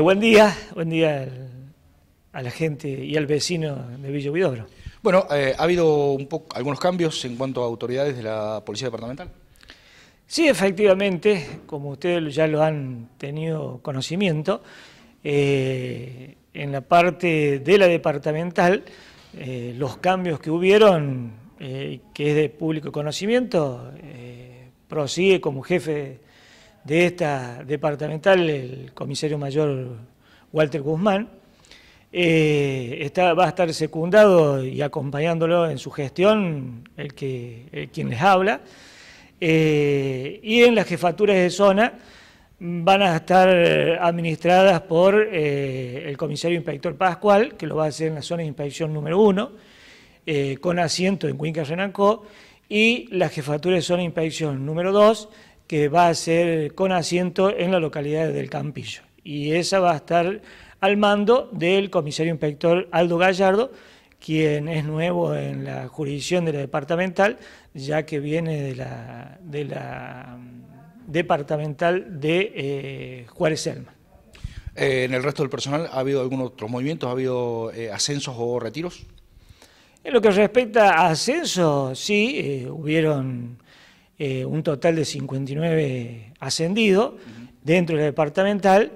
Eh, buen día, buen día a la gente y al vecino de Villa Huidobro. Bueno, eh, ¿ha habido algunos cambios en cuanto a autoridades de la Policía Departamental? Sí, efectivamente, como ustedes ya lo han tenido conocimiento, eh, en la parte de la departamental, los cambios que hubieron, que es de público conocimiento, prosigue como jefe de esta departamental, el comisario mayor Walter Guzmán, eh, va a estar secundado y acompañándolo en su gestión el que, quien les habla, eh, y en las jefaturas de zona van a estar administradas por eh, el comisario inspector Pascual, que lo va a hacer en la zona de inspección número uno, con asiento en Cuenca Renancó, y la jefatura de zona de inspección número 2 que va a ser con asiento en la localidad del Campillo. Y esa va a estar al mando del comisario inspector Aldo Gallardo, quien es nuevo en la jurisdicción de la departamental, ya que viene de la, de la mm, departamental de eh, Juárez Selma. Eh, ¿En el resto del personal ha habido algunos otros movimientos? ¿Ha habido eh, ascensos o retiros? En lo que respecta a ascensos, sí, hubieron eh, un total de 59 ascendidos dentro del departamental,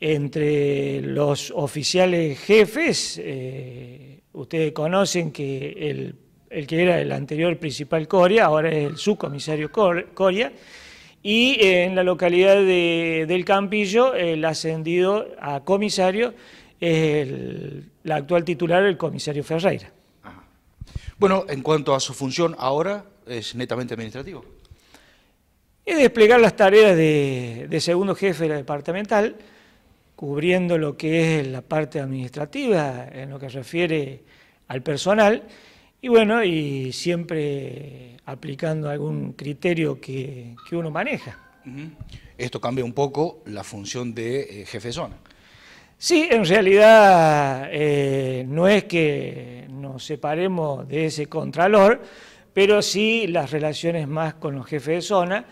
entre los oficiales jefes, eh, ustedes conocen que el, que era el anterior principal Coria, ahora es el subcomisario Coria, y en la localidad de, del Campillo el ascendido a comisario es el, la actual titular, el comisario Ferreira. Bueno, en cuanto a su función ahora, es netamente administrativo. Es desplegar las tareas de, segundo jefe de la departamental, cubriendo lo que es la parte administrativa, en lo que refiere al personal, y bueno, y siempre aplicando algún criterio que, uno maneja. Esto cambia un poco la función de eh, jefe de zona. Sí, en realidad eh, no es que nos separemos de ese contralor, pero sí las relaciones más con los jefes de zona,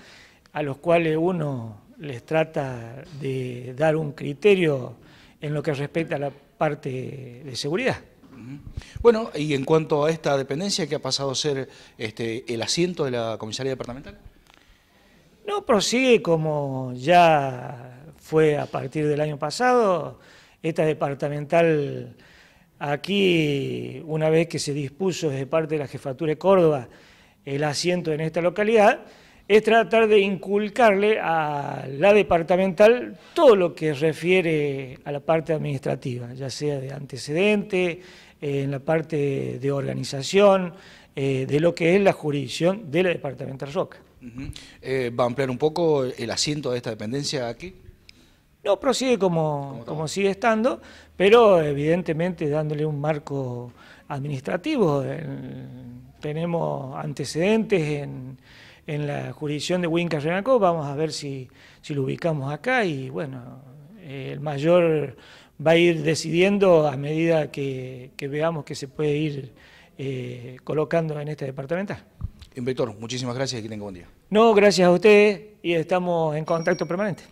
a los cuales uno les trata de dar un criterio en lo que respecta a la parte de seguridad. Bueno, y en cuanto a esta dependencia, que ha pasado a ser este, el asiento de la comisaría departamental? No, prosigue como ya fue a partir del año pasado. Esta departamental Aquí, una vez que se dispuso desde parte de la Jefatura de Córdoba el asiento en esta localidad, es tratar de inculcarle a la departamental todo lo que refiere a la parte administrativa, ya sea de antecedente, eh, en la parte de organización, eh, de lo que es la jurisdicción de la departamental Roca. Eh, ¿Va a ampliar un poco el asiento de esta dependencia aquí? No, prosigue como, sigue estando, pero evidentemente dándole un marco administrativo. tenemos antecedentes en, la jurisdicción de Huinca Renacó, vamos a ver si, lo ubicamos acá y bueno, el mayor va a ir decidiendo a medida que, veamos que se puede ir eh, colocando en este departamental. Inspector, muchísimas gracias y que tenga buen día. No, gracias a ustedes y estamos en contacto permanente.